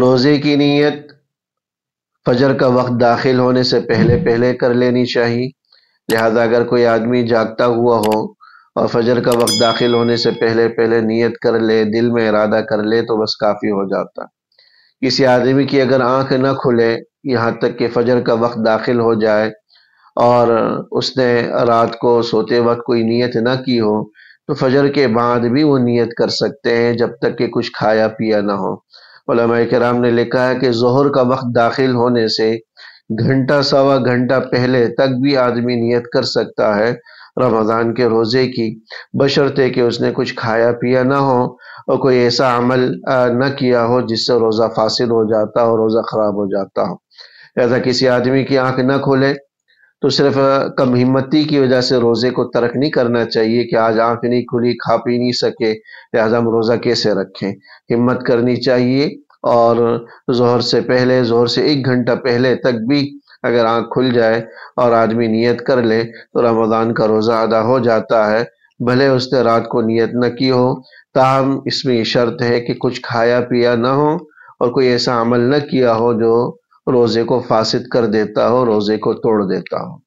रोज़े की नीयत फजर का वक्त दाखिल होने से पहले पहले कर लेनी चाहिए लिहाजा अगर कोई आदमी जागता हुआ हो और फजर का वक्त दाखिल होने से पहले पहले नियत कर ले दिल में इरादा कर ले तो बस काफ़ी हो जाता किसी आदमी की अगर आंख न खुले यहाँ तक कि फजर का वक्त दाखिल हो जाए और उसने रात को सोते वक्त कोई नियत ना की हो तो फजर के बाद भी वो नियत कर सकते हैं जब तक कि कुछ खाया पिया ना हो कराम ने लिखा है कि जहर का वक्त दाखिल होने से घंटा सवा घंटा पहले तक भी आदमी नियत कर सकता है रमज़ान के रोज़े की बशर्ते कि उसने कुछ खाया पिया ना हो और कोई ऐसा अमल न किया हो जिससे रोज़ा फासिल हो जाता हो रोज़ा ख़राब हो जाता हो ऐसा किसी आदमी की आंख न खोले तो सिर्फ कम हिम्मती की वजह से रोज़े को तर्क नहीं करना चाहिए कि आज आंख नहीं खुली खा पी नहीं सके लिहाजा हम रोज़ा कैसे रखें हिम्मत करनी चाहिए और जहर से पहले जहर से एक घंटा पहले तक भी अगर आँख खुल जाए और आदमी नियत कर ले तो रमज़ान का रोज़ा अदा हो जाता है भले उसने रात को नियत न की हो ताहम इसमें शर्त है कि कुछ खाया पिया ना हो और कोई ऐसा अमल न किया हो जो रोज़े को फासिद कर देता हो रोज़े को तोड़ देता हो